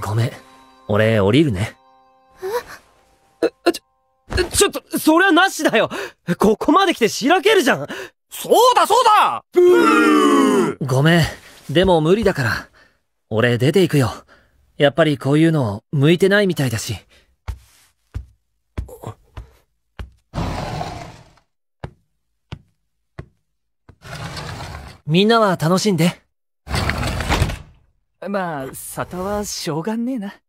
ごめん。俺、降りるね。えちょ、ちょっと、それはなしだよここまで来てしらけるじゃんそうだそうだブーごめん。でも無理だから。俺出ていくよ。やっぱりこういうの、向いてないみたいだし。みんなは楽しんで。まあ、沙汰はしょうがねえな。